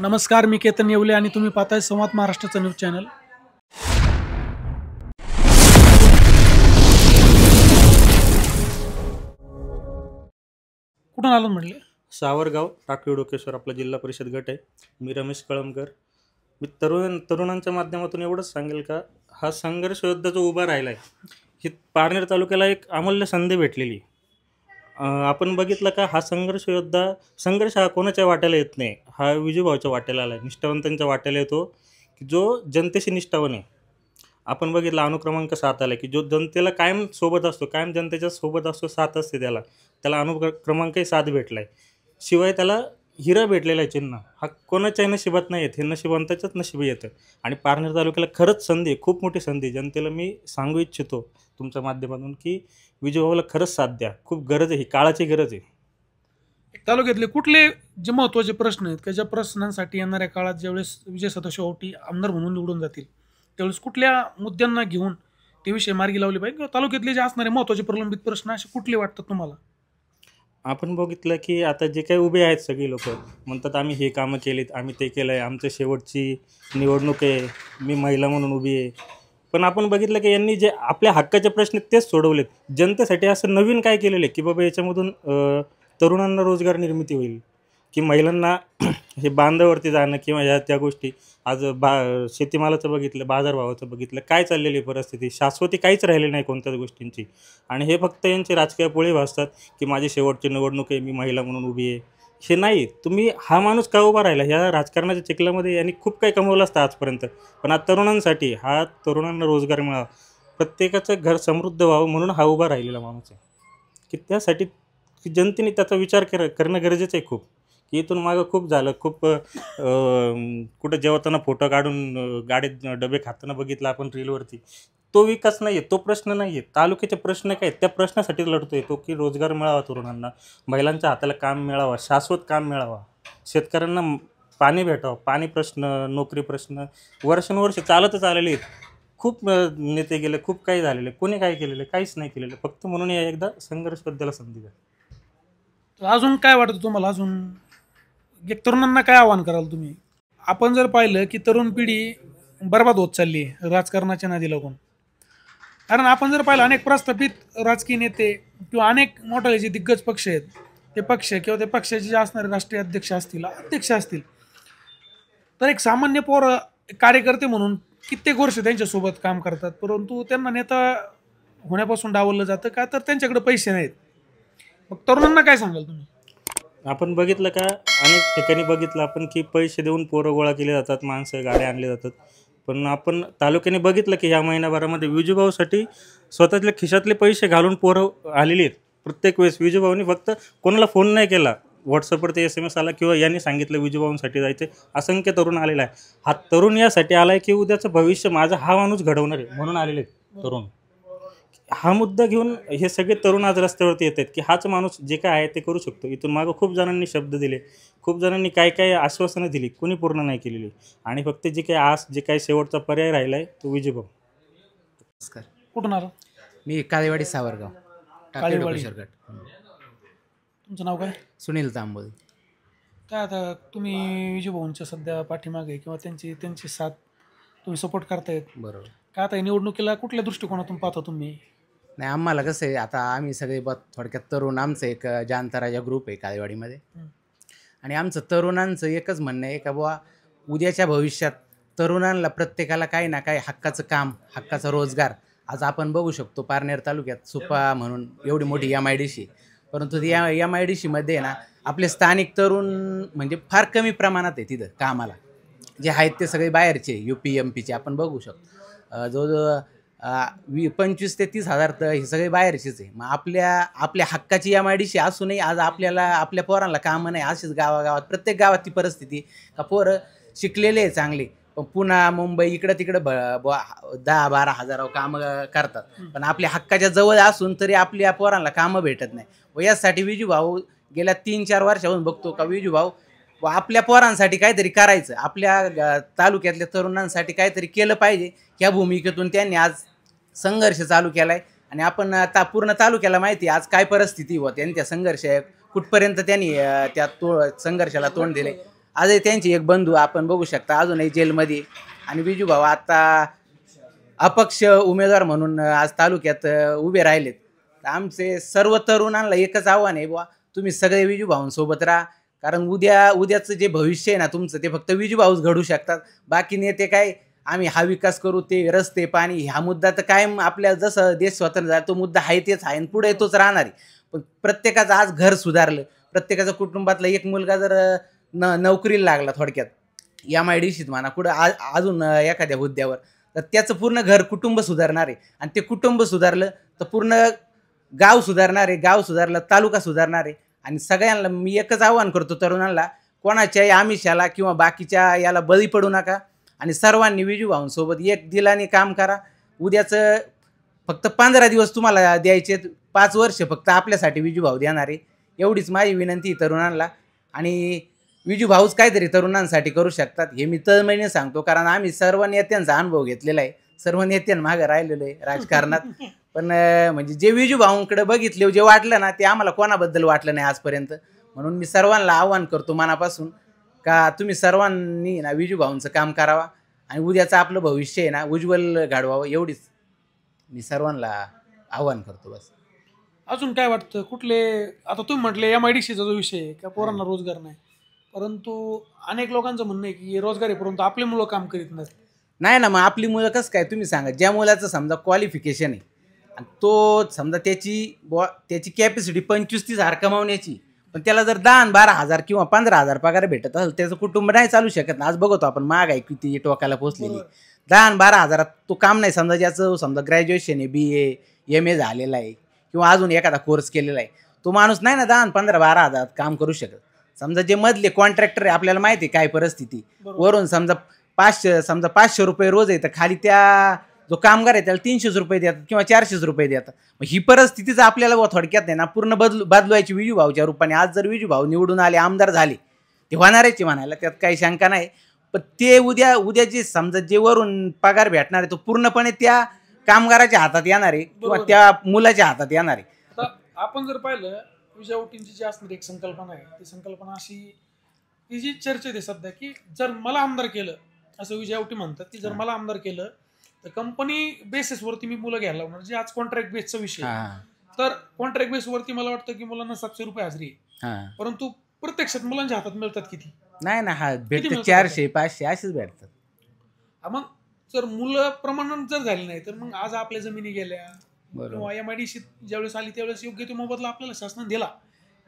नमस्कार मी केतन येवले आणि तुम्ही पाहताय संवाद महाराष्ट्राचं न्यूज चॅनल कुठून आलो म्हणले सावरगाव टाकळी डोकेश्वर आपला जिल्हा परिषद गट आहे मी रमेश कळमकर मी तरुण तरुणांच्या माध्यमातून एवढंच सांगेल का हा संघर्ष योद्धा जो उभा राहिला आहे ही पारनेर तालुक्याला एक अमूल्य संधी भेटलेली आपण बघितलं का हा संघर्ष योद्धा संघर्ष हा कोणाच्या वाट्याला येत नाही हा विजूभाऊच्या वाट्याला आला आहे निष्ठावंतांच्या वाट्याला येतो की जो जनतेशी निष्ठावन आहे आपण बघितला अनुक्रमांक सात आला की जो जनतेला कायम सोबत असतो कायम जनतेच्या सोबत असतो सात असते त्याला त्याला क्रमांकही सात भेटला आहे शिवाय त्याला हिरा भेटलेला आहे चिन्ह हा कोणाच्याही नशिबात नाही येत हे नशिबांताच्याच नशिबी येतं आणि पारनेर तालुक्याला खरंच संधी खूप मोठी संधी जनतेला मी सांगू इच्छितो तुमच्या माध्यमातून की विजयभाऊला खरंच साथ द्या खूप गरज आहे ही काळाची गरज आहे तालुक्यातले कुठले जे महत्त्वाचे प्रश्न आहेत का ज्या प्रश्नांसाठी येणाऱ्या काळात ज्यावेळेस विजय सदाशिवटी आमदार म्हणून निवडून जातील त्यावेळेस कुठल्या मुद्द्यांना घेऊन ते विषय मार्गी लावले पाहिजे किंवा तालुक्यातले जे असणारे महत्त्वाचे प्रलंबित प्रश्न असे कुठले वाटतात तुम्हाला आपण बघितलं की आता जे काही उभे आहेत सगळे लोक म्हणतात आम्ही हे कामं केलीत आम्ही ते केलं आहे आमचं शेवटची निवडणूक आहे मी महिला म्हणून उभी आहे पण आपण बघितलं की यांनी जे आपल्या हक्काचे प्रश्न तेच सोडवलेत जनतेसाठी असं नवीन काय केलेलं आहे की बाबा याच्यामधून तरुणांना रोजगार निर्मिती होईल की महिलांना हे बांधावरती जाणं किंवा ह्या त्या गोष्टी आज बा शेतीमालाचं बघितलं बाजारभावाचं बघितलं काय चाललेली परिस्थिती शाश्वती काहीच राहिली नाही कोणत्याच गोष्टींची आणि हे फक्त यांचे राजकीय पोळी भासतात की माझी शेवटची निवडणूक आहे मी महिला म्हणून उभी आहे हे नाही तुम्ही हा माणूस का उभा राहिला ह्या राजकारणाच्या चिखलामध्ये यांनी खूप काही कमवलं असतं आजपर्यंत पण आज तरुणांसाठी हा तरुणांना रोजगार मिळावा प्रत्येकाचं घर समृद्ध व्हावं म्हणून हा उभा राहिलेला माणूस आहे की त्यासाठी की जनतेने त्याचा विचार कर करणं गरजेचं आहे खूप की इथून मागं खूप झालं खूप कुठं जेवताना फोटो काढून गाडीत डबे खाताना बघितलं आपण रीलवरती तो विकास नाही आहे तो प्रश्न नाही आहे तालुक्याचे प्रश्न काय त्या प्रश्नासाठी लढतो येतो की रोजगार मिळावा तरुणांना महिलांच्या हाताला काम मिळावा शाश्वत काम मिळावा शेतकऱ्यांना पाणी भेटावं पाणी प्रश्न नोकरी प्रश्न वर्षानुवर्ष चालतच आलेले आहेत खूप नेते गेले खूप काही झालेले कोणी काय केलेले काहीच नाही केलेलं फक्त म्हणून या एकदा संघर्ष पद्धतीला संधी द्या अजून काय वाटतं तुम्हाला अजून एक तरुणांना काय आव्हान कराल तुम्ही आपण जर पाहिलं की तरुण पिढी बर्बाद होत चालली आहे राजकारणाच्या नादी लागून कारण आपण जर पाहिलं अनेक प्रस्थापित राजकीय नेते किंवा अनेक मोठे जे दिग्गज पक्ष आहेत ते पक्ष किंवा ते पक्षाचे जे असणारे राष्ट्रीय अध्यक्ष असतील अध्यक्ष असतील तर एक सामान्य पोर कार्यकर्ते म्हणून कित्येक वर्ष त्यांच्यासोबत काम करतात परंतु त्यांना नेता होण्यापासून डावललं जातं का तर त्यांच्याकडे पैसे नाहीत मग तरुणांना काय सांगाल तुम्ही आपण बघितलं का अनेक ठिकाणी बघितलं आपण की पैसे देऊन पोरं गोळा केले जातात माणसं गाड्या आणले जातात पण आपण तालुक्याने बघितलं की ह्या महिन्याभरामध्ये विजूभाऊसाठी स्वतःच्या खिशातले पैसे घालून पोरं आलेली आहेत प्रत्येक वेळेस विजूभाऊनी फक्त कोणाला फोन नाही केला व्हॉट्सअपवरती एस एम एस आला किंवा यांनी सांगितलं विजूभाऊंसाठी जायचे असंख्य तरुण आलेला आहे हा तरुण यासाठी आला आहे की उद्याचं भविष्य माझा हा माणूस घडवणार आहे म्हणून आलेले तरुण हा मुद्दा घेऊन हे सगळे तरुण आज रस्त्यावरती येत आहेत की हाच माणूस जे काय आहे ते करू शकतो इथून मागं खूप जणांनी शब्द दिले खूप जणांनी काय काय आश्वासनं दिली कोणी पूर्ण नाही केलेली आणि फक्त जे काही आस जे काही शेवटचा पर्याय राहिला आहे तो भाऊ नमस्कार कुठून आलो मी काळेवाडी सावरगाव काळेवाडी. तुमचं नाव काय सुनील तांबोल काय आता तुम्ही विजय विजयभाऊंच्या सध्या पाठीमागे किंवा त्यांची त्यांची साथ तुम्ही सपोर्ट करतायत बरोबर काय आता निवडणुकीला कुठल्या दृष्टिकोनातून पाहता तुम्ही नाही आम्हाला कसं आहे आता आम्ही सगळे ब थोडक्यात तरुण आमचं एक जानतराजा ग्रुप आहे कालेवाडीमध्ये आणि आमचं तरुणांचं एकच म्हणणं आहे का बुवा उद्याच्या भविष्यात तरुणांना प्रत्येकाला काही ना काही हक्काचं काम हक्काचा रोजगार आज आपण बघू शकतो पारनेर तालुक्यात सुपा म्हणून एवढी मोठी एम आय डी सी परंतु या एम आय डी सीमध्ये ना आपले स्थानिक तरुण म्हणजे फार कमी प्रमाणात आहे तिथं कामाला जे आहेत ते सगळे बाहेरचे यू पी एम पीचे आपण बघू शकतो जो जो वी पंचवीस ते तीस हजार तर हे सगळे बाहेरचेच आहे मग आपल्या आपल्या हक्काची या माडीशी असूनही आज आपल्याला आपल्या पोरांना कामं नाही अशीच गावागावात प्रत्येक गावात ती परिस्थिती का पोरं शिकलेले आहे चांगले पण पुन्हा मुंबई इकडं तिकडं ब दहा बारा हजारावर कामं करतात पण आपल्या हक्काच्या जवळ असून तरी आपल्या पोरांना कामं भेटत नाही व यासाठी विजू भाऊ गेल्या तीन चार वर्षाहून बघतो का विजू भाऊ व आपल्या पोरांसाठी काहीतरी करायचं आपल्या तालुक्यातल्या तरुणांसाठी काहीतरी केलं पाहिजे या भूमिकेतून त्यांनी आज संघर्ष चालू केला आहे आणि आपण आता पूर्ण तालुक्याला माहिती आज काय परिस्थिती होती आणि त्या संघर्ष कुठपर्यंत त्यांनी त्या तो संघर्षाला तोंड दिले आजही त्यांची एक बंधू आपण बघू शकता अजूनही जेलमध्ये आणि बिजू भाऊ आता अपक्ष उमेदवार म्हणून आज तालुक्यात उभे राहिलेत आमचे सर्व तरुणांना एकच आव्हान आहे बुवा तुम्ही सगळे विजू भाऊंसोबत राहा कारण उद्या उद्याचं जे भविष्य आहे ना तुमचं ते फक्त विजू भाऊच घडू शकतात बाकी नेते काय आम्ही हा विकास करू ते रस्ते पाणी हा मुद्दा तर कायम आपल्या जसं देश स्वतंत्र झाला तो मुद्दा आहे तेच आहे आणि पुढे तोच राहणार आहे पण प्रत्येकाचं आज घर सुधारलं प्रत्येकाचं कुटुंबातला एक मुलगा जर न नोकरीला लागला थोडक्यात या माय डिशीत म्हणा कुठं आ अजून एखाद्या हुद्द्यावर तर त्याचं पूर्ण घर कुटुंब सुधारणार आहे आणि ते कुटुंब सुधारलं तर पूर्ण गाव सुधारणार आहे गाव सुधारलं तालुका सुधारणार आहे आणि सगळ्यांना मी एकच आव्हान करतो तरुणांना कोणाच्याही आमिषाला किंवा बाकीच्या याला बळी पडू नका आणि सर्वांनी विजूभाऊंसोबत एक दिलाने काम करा उद्याचं फक्त पंधरा दिवस तुम्हाला द्यायचे पाच वर्ष फक्त आपल्यासाठी विजू विजूभाऊ देणारे एवढीच माझी विनंती तरुणांना आणि विजू भाऊच काहीतरी तरुणांसाठी करू शकतात हे मी तळमळीने सांगतो कारण आम्ही सर्व नेत्यांचा अनुभव घेतलेला आहे सर्व मागे राहिलेलो आहे राजकारणात पण म्हणजे जे विजू भाऊंकडे बघितले जे वाटलं ना ते आम्हाला कोणाबद्दल वाटलं नाही आजपर्यंत म्हणून मी सर्वांना आव्हान करतो मनापासून का तुम्ही सर्वांनी ना विजू भाऊंचं काम करावा आणि उद्याचं आपलं भविष्य आहे ना उज्ज्वल घडवावं एवढीच मी सर्वांना आव्हान करतो बस अजून काय वाटतं कुठले आता तुम्ही म्हटले एम आय डी सीचा जो विषय आहे का पोरांना रोजगार नाही परंतु अनेक लोकांचं म्हणणं आहे की रोजगार आहे परंतु आपली मुलं काम करीत नसतात नाही ना मग आपली मुलं कसं काय तुम्ही सांगा ज्या मुलाचं समजा क्वालिफिकेशन आहे आणि तो समजा त्याची बॉ त्याची कॅपॅसिटी पंचवीस तीस हार कमावण्याची पण त्याला जर दहा बारा हजार किंवा पंधरा हजार पगार भेटत असेल त्याचं कुटुंब नाही चालू शकत आज बघतो आपण माग आहे किती टोकाला पोहोचलेली दहा बारा हजारात तो काम नाही समजा ज्याचं समजा ग्रॅज्युएशन आहे बी ए एम ए झालेला आहे किंवा अजून एखादा कोर्स केलेला आहे तो माणूस नाही ना दहा पंधरा बारा हजारात काम करू शकत समजा जे मधले कॉन्ट्रॅक्टर आहे आपल्याला माहिती आहे काय परिस्थिती वरून समजा पाचशे समजा पाचशे रुपये रोज आहे तर खाली त्या जो कामगार आहे त्याला तीनशेच रुपये देतात किंवा चारशेच रुपये देतात मग ही परिस्थितीच आपल्याला थोडक्यात नाही ना पूर्ण बदलू बदलवायची विजूभाऊच्या रूपाने आज जर विजूभाऊ निवडून आले आमदार झाले ते होणारच म्हणायला त्यात काही शंका नाही पण ते उद्या उद्या जे समजा जे वरून पगार भेटणार आहे तो पूर्णपणे त्या कामगाराच्या हातात येणार आहे किंवा त्या मुलाच्या हातात येणार आहे आपण जर पाहिलं विजय जी असणारी एक संकल्पना आहे ती संकल्पना अशी की जी चर्चेत आहे सध्या की जर मला आमदार केलं असं विजय म्हणतात की जर मला आमदार केलं तर कंपनी बेसिसवरती मी मुलं घ्यायला लागणार जे आज कॉन्ट्रॅक्ट बेसचा विषय तर कॉन्ट्रॅक्ट बेसवरती मला वाटतं की मुलांना सातशे रुपये हजरी परंतु प्रत्यक्षात मुलांच्या हातात मिळतात किती नाही ना हा भेट चारशे पाचशे असेच भेटतात मग जर मुलं प्रमाणात जर झाली नाही तर मग आज आपल्या जमिनी गेल्या किंवा एम आय ज्यावेळेस आली त्यावेळेस योग्य तो मोबदला आपल्याला शासनाने दिला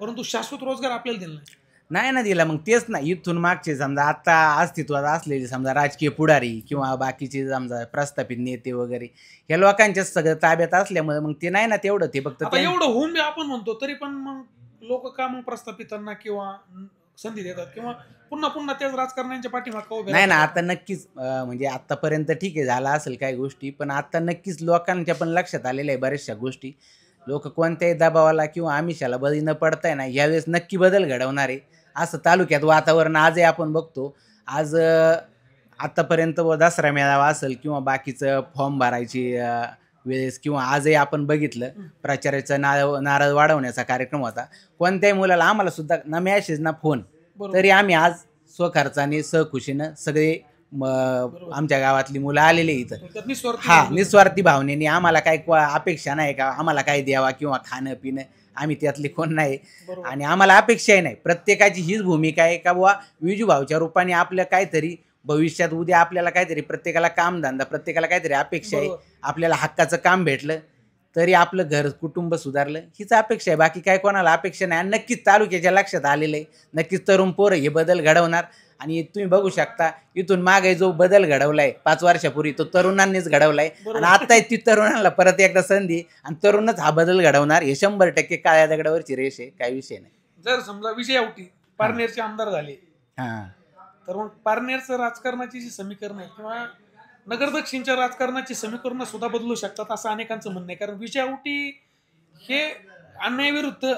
परंतु शाश्वत रोजगार आपल्याला दिला नाही नाही ना दिला मग तेच ना इथून मागचे समजा आता अस्तित्वात असलेले समजा राजकीय पुढारी किंवा बाकीचे समजा प्रस्थापित नेते वगैरे या लोकांच्या सगळं ताब्यात असल्यामुळे मग ते नाही ना तेवढं ते फक्त एवढं होऊन बी आपण म्हणतो तरी पण मग लोक का मग प्रस्थापितांना किंवा संधी देतात किंवा पुन्हा पुन्हा त्याच राजकारण्यांच्या पाठीमागे नाही ना आता नक्कीच म्हणजे आतापर्यंत ठीक आहे झाला असेल काही गोष्टी पण आता नक्कीच लोकांच्या पण लक्षात आलेल्या आहे बऱ्याचशा गोष्टी लोक कोणत्याही दबावाला किंवा आमिषाला बळी न पडताय ना यावेळेस नक्की बदल घडवणार आहे असं तालुक्यात वातावरण आजही आपण बघतो आज आतापर्यंत व दसरा मेळावा असेल किंवा बाकीचं फॉर्म भरायची वेळेस किंवा आजही आपण बघितलं प्राचार्याचा नारा नाराज वाढवण्याचा कार्यक्रम होता कोणत्याही मुलाला आम्हाला सुद्धा न मॅसेज ना फोन तरी आम्ही आज स्वखर्चाने सहखुशीनं सगळे आमच्या गावातली मुलं आलेली इथं हा निस्वार्थी भावनेने आम्हाला काय अपेक्षा नाही का आम्हाला काय द्यावा किंवा खाणं पिणं आम्ही त्यातले कोण नाही आणि आम्हाला अपेक्षाही नाही प्रत्येकाची हीच भूमिका आहे का बुवा विजूभावच्या रूपाने आपलं काहीतरी भविष्यात उद्या आपल्याला काहीतरी प्रत्येकाला कामधंदा प्रत्येकाला काहीतरी अपेक्षा आहे आपल्याला हक्काचं काम भेटलं तरी आपलं घर कुटुंब सुधारलं हीच अपेक्षा आहे बाकी काय कोणाला अपेक्षा नाही आणि नक्कीच तालुक्याच्या लक्षात आलेलं आहे नक्कीच तरुण पोरं हे बदल घडवणार आणि तुम्ही बघू शकता इथून मागे जो बदल घडवलाय पाच वर्षापूर्वी तो तरुणांनीच घडवलाय आणि आता ती तरुणांना परत एकदा संधी आणि तरुणच हा बदल घडवणार हे शंभर टक्के काळ्या दगडावरची रेष आहे काही विषय नाही जर समजा विषय आवटी पारनेरचे आमदार झाले तर मग पारनेरचं राजकारणाची जी समीकरण आहे किंवा नगर राजकारणाची समीकरण सुद्धा बदलू शकतात असं अनेकांचं म्हणणं आहे कारण विजयावटी हे अन्यायविरुद्ध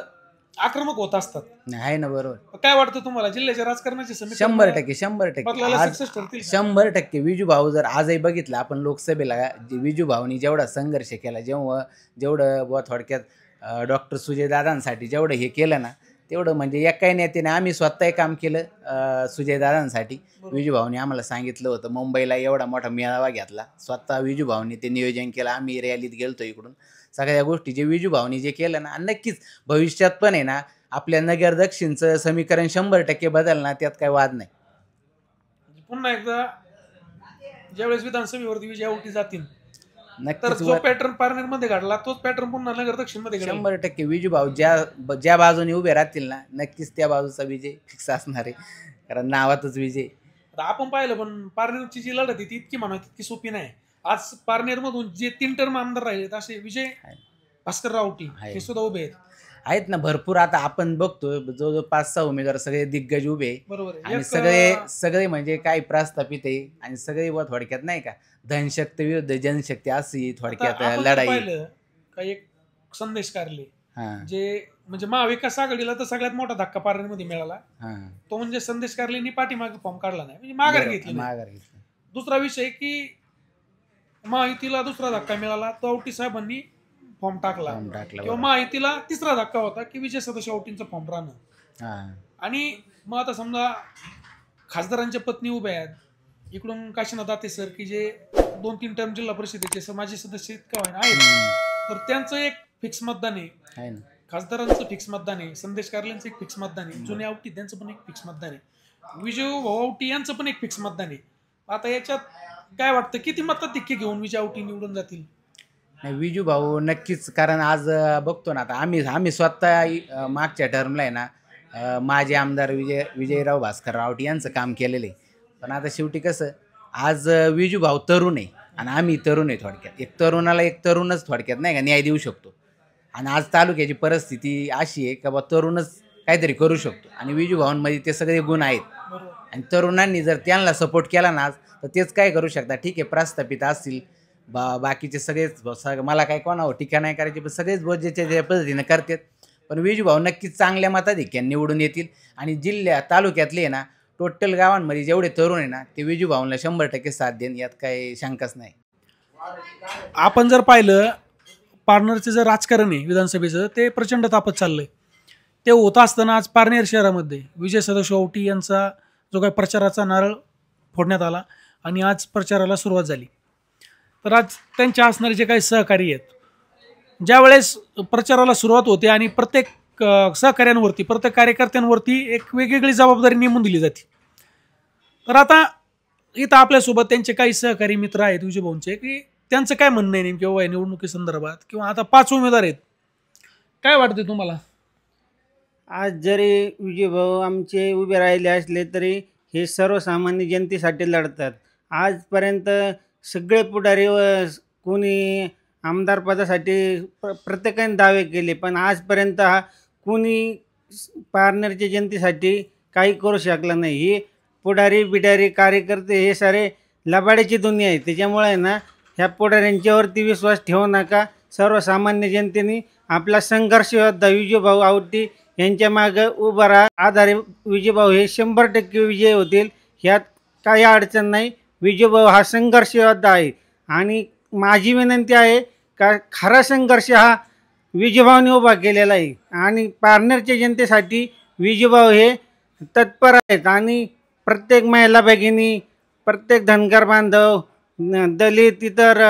आक्रमक होत असतात आहे ना बरोबर काय वाटतं तुम्हाला जिल्ह्याच्या राजकारणाची शंभर टक्के शंभर टक्के शंभर टक्के विजू भाऊ जर आजही बघितलं आपण लोकसभेला विजू भाऊनी जेवढा संघर्ष केला जेव्हा जेवढं बुवा थोडक्यात डॉक्टर सुजय दादांसाठी जेवढं हे केलं ना तेवढं म्हणजे एकाही नेत्याने आम्ही स्वतःही काम केलं सुजयदादांसाठी विजू भाऊनी आम्हाला सांगितलं होतं मुंबईला एवढा मोठा मेळावा घेतला स्वतः विजू भाऊनी ते नियोजन केलं आम्ही रॅलीत गेलतो इकडून सगळ्या गोष्टी जे भावनी जे केलं ना नक्कीच भविष्यात पण आहे ना आपल्या नगर दक्षिणचं समीकरण शंभर टक्के बदल ना त्यात काही वाद नाही पुन्हा एकदा ज्यावेळेस विधानसभेवरती विजे उठी जातील पॅटर्न पारनेर मध्ये घडला तोच पॅटर्न पुन्हा नगर दक्षिण मध्ये शंभर टक्के विजूभाऊ ज्या ज्या बाजूने उभे राहतील ना नक्कीच त्या बाजूचा विजय फिक्स असणार आहे कारण नावातच विजय आपण पाहिलं पण पारनेरची जी लढत आहे ती इतकी म्हणा तितकी सोपी नाही आज पारनेर मधून जे तीन टर्म आमदार राहिलेत असे विजय भास्कर रावटी हे सुद्धा उभे आहेत आहेत ना भरपूर आता आपण बघतो जवळजवळ पाच सहा उमेदवार सगळे दिग्गज उभे आणि सगळे सगळे म्हणजे काय प्रस्थापित आहे आणि सगळे व थोडक्यात नाही का धनशक्ती विरुद्ध जनशक्ती अशी थोडक्यात लढाई का एक संदेश कारले जे म्हणजे महाविकास आघाडीला तर सगळ्यात मोठा धक्का पारनेरमध्ये मिळाला तो म्हणजे संदेश कारलेंनी पाठीमाग फॉर्म काढला नाही म्हणजे माघार घेतली माघार घेतली दुसरा विषय की माहितीला दुसरा धक्का मिळाला तो तवटी साहेबांनी फॉर्म टाकला किंवा माहितीला तिसरा धक्का होता की विजय सदस्य औटींचा फॉर्म राहणं आणि मग आता समजा खासदारांच्या पत्नी उभ्या आहेत इकडून काशीनाथ दाते सर की जे दोन तीन टर्म जिल्हा परिषदेचे समाजी माजी सदस्य इतका आहेत तर त्यांचं एक फिक्स मतदान आहे खासदारांचं फिक्स मतदान आहे संदेश कार्लेंचं एक फिक्स मतदान आहे जुने आवटी त्यांचं पण एक फिक्स मतदान आहे विजय भाऊ आवटी यांचं पण एक फिक्स मतदान आहे आता याच्यात काय वाटतं किती मतात तिक्के घेऊन विजावटी निवडून जातील नाही विजू भाऊ नक्कीच कारण आज बघतो ना आता आम्ही आम्ही स्वतः मागच्या टर्मला आहे ना माझे आमदार विजय विजयराव भास्कर रावट यांचं काम केलेलं आहे पण आता शेवटी कसं आज विजू भाऊ तरुण आहे आणि आम्ही तरुण आहे थोडक्यात एक तरुणाला एक तरुणच थोडक्यात नाही का न्याय देऊ शकतो आणि आज तालुक्याची परिस्थिती अशी आहे का बा तरुणच काहीतरी करू शकतो आणि विजू भावांमध्ये ते सगळे गुण आहेत आणि तरुणांनी जर त्यांना सपोर्ट केला ना तर तेच काय करू शकता ठीक आहे प्रस्थापित असतील बा बाकीचे सगळेच सग मला काय कोणावर टीका नाही करायची पण सगळेच बोजेच्या ज्या पद्धतीनं करतात पण विजूभाऊ नक्कीच चांगल्या मताधिक्या निवडून येतील आणि जिल्ह्या तालुक्यातले ना टोटल गावांमध्ये जेवढे तरुण आहे ना ते विजूभाऊंना शंभर टक्के साथ देईन यात काही शंकाच नाही आपण जर पाहिलं पार्नरचं जर राजकारण आहे विधानसभेचं ते प्रचंड तापत चाललंय ते होत असताना आज पारनेर शहरामध्ये विजय सदाशिव औटी यांचा जो काही प्रचाराचा नारळ फोडण्यात आला आणि आज प्रचाराला सुरुवात झाली तर आज त्यांच्या असणारे जे काही सहकारी आहेत ज्यावेळेस प्रचाराला सुरुवात होते आणि प्रत्येक सहकार्यांवरती प्रत्येक कार्यकर्त्यांवरती एक वेगवेगळी जबाबदारी नेमून दिली जाते तर आता इथं आपल्यासोबत त्यांचे काही सहकारी मित्र आहेत विजयभाऊंचे की त्यांचं काय म्हणणं आहे नेमकं हो, निवडणुकीसंदर्भात किंवा आता पाच उमेदवार आहेत काय वाटते तुम्हाला आज जरी विजयभाऊ आमचे उभे राहिले असले तरी हे सर्वसामान्य जनतेसाठी लढतात आजपर्यंत सगळे पुढारी व कोणी आमदारपदासाठी प्र प्रत्येकाने दावे केले पण आजपर्यंत हा कोणी पार्नरच्या जनतेसाठी काही करू शकला नाही ही पुढारी बिडारी कार्यकर्ते हे सारे लबाड्याची दुनिया आहे त्याच्यामुळे ना ह्या पुढाऱ्यांच्यावरती विश्वास ठेवू नका सर्वसामान्य जनतेने आपला संघर्ष योद्धा भाऊ आवटी यांच्या मागे उभं राहा आधारे विजयभाऊ हे शंभर टक्के विजय होतील ह्यात काही अडचण नाही विजयभाऊ हा संघर्ष योद्धा आहे आणि माझी विनंती आहे का खरा संघर्ष हा विजयभाऊने उभा केलेला आहे आणि पार्नरच्या जनतेसाठी विजयभाऊ हे तत्पर आहेत आणि प्रत्येक महिला भगिनी प्रत्येक धनगर बांधव दलित इतर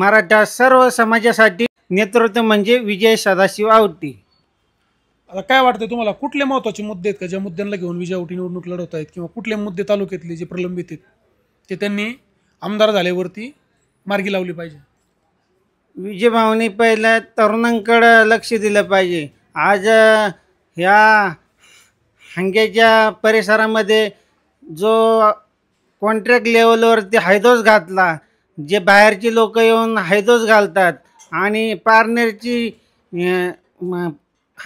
मराठा सर्व समाजासाठी नेतृत्व म्हणजे विजय सदाशिव आवटी आता काय वाटतंय तुम्हाला कुठले महत्त्वाचे मुद्दे आहेत का ज्या मुद्द्यांना घेऊन विजयावटी निवडणूक लढवत आहेत किंवा कुठले मुद्दे तालुक्यातले जे प्रलंबित आहेत ते त्यांनी आमदार झाल्यावरती मार्गी लावली पाहिजे विजयभावाने पहिल्या तरुणांकडं लक्ष दिलं पाहिजे आज ह्या हंग्याच्या परिसरामध्ये जो कॉन्ट्रॅक्ट लेवलवरती हायदोस घातला जे बाहेरची लोक येऊन हायदोस घालतात आणि पारनेरची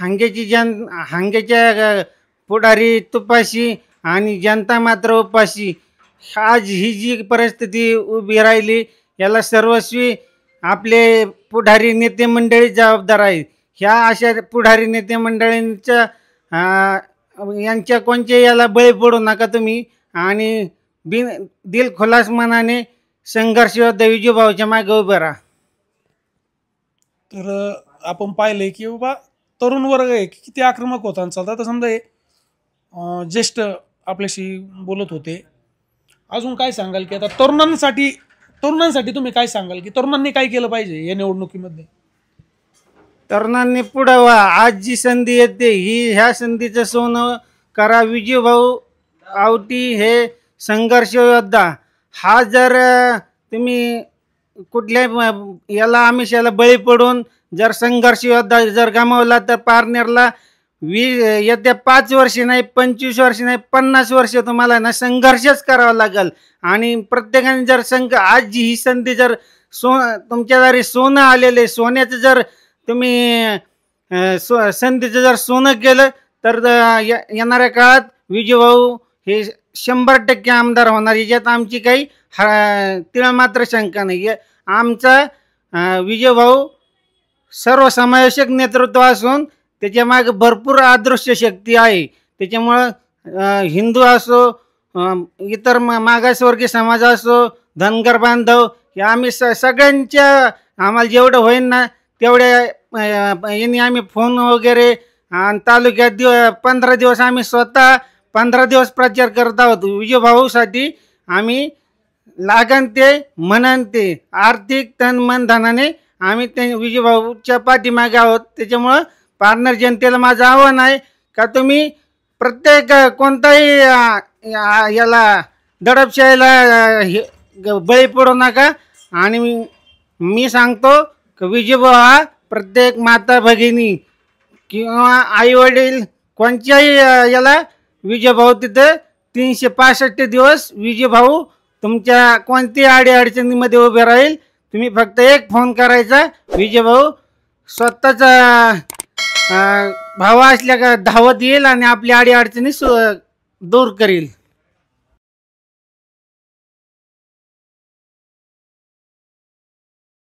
हांग्याची जन हांग्याच्या पुढारी तुपाशी आणि जनता मात्र उपाशी आज ही जी परिस्थिती उभी राहिली याला सर्वस्वी आपले पुढारी नेते मंडळी जबाबदार आहेत ह्या अशा पुढारी नेते मंडळींच्या यांच्या कोणचे याला बळी पडू नका तुम्ही आणि बिन दिल खुलास मनाने संघर्ष भाऊच्या मागे उभे राहा तर आपण पाहिले की बाबा तरुण वर्ग आहे की किती आक्रमक होता आणि चालतात समजा हे ज्येष्ठ आपल्याशी बोलत होते अजून काय सांगाल की आता तरुणांसाठी तरुणांसाठी तुम्ही काय सांगाल की तरुणांनी काय केलं पाहिजे या निवडणुकीमध्ये तरुणांनी पुढे व्हा आज जी संधी येते ही ह्या संधीचं सोनं करा विजयभाऊ आवटी हे संघर्ष योद्धा हा जर तुम्ही कुठल्या याला आमिषाला बळी पडून जर संघर्ष योद्धा जर गमावला तर पारनेरला वी येत्या पाच वर्ष नाही पंचवीस वर्ष नाही पन्नास वर्ष तुम्हाला ना संघर्षच करावा लागेल आणि प्रत्येकाने जर संघ आज जी ही संधी जर सो तुमच्या दारी सोनं आलेले सोन्याचं जर तुम्ही सो संधीचं जर सोनं केलं तर येणाऱ्या काळात विजयभाऊ हे शंभर टक्के आमदार होणार याच्यात आमची काही ह तिळमात्र मात्र शंका नाही आमचा विजयभाऊ समावेशक नेतृत्व असून त्याच्या मागे भरपूर आदृश्य शक्ती आहे त्याच्यामुळं हिंदू असो इतर मा मागासवर्गीय समाज असो धनगर बांधव हे आम्ही स सगळ्यांच्या आम्हाला जेवढं होईल ना तेवढ्या यांनी आम्ही फोन वगैरे आणि तालुक्यात दिव पंधरा दिवस आम्ही स्वतः पंधरा दिवस प्रचार करत आहोत विजयभाऊसाठी आम्ही लागन ते म्हणन ते आर्थिक तन मन धनाने आम्ही त्या विजयभाऊच्या पाठीमागे आहोत त्याच्यामुळं पार्नर जनतेला माझं आव्हान आहे का तुम्ही प्रत्येक कोणताही याला दडपशाहीला बळी पडू नका आणि मी सांगतो की विजयभाऊ हा प्रत्येक माता भगिनी किंवा आईवडील कोणत्याही याला विजयभाऊ तिथं तीनशे पासष्ट दिवस विजयभाऊ तुमच्या कोणत्याही अडचणीमध्ये उभे राहील तुम्ही फक्त एक फोन करायचा विजय भाऊ स्वतःचा भावा असल्या का धावत येईल आणि आपली अडीअडचणी सु दूर करील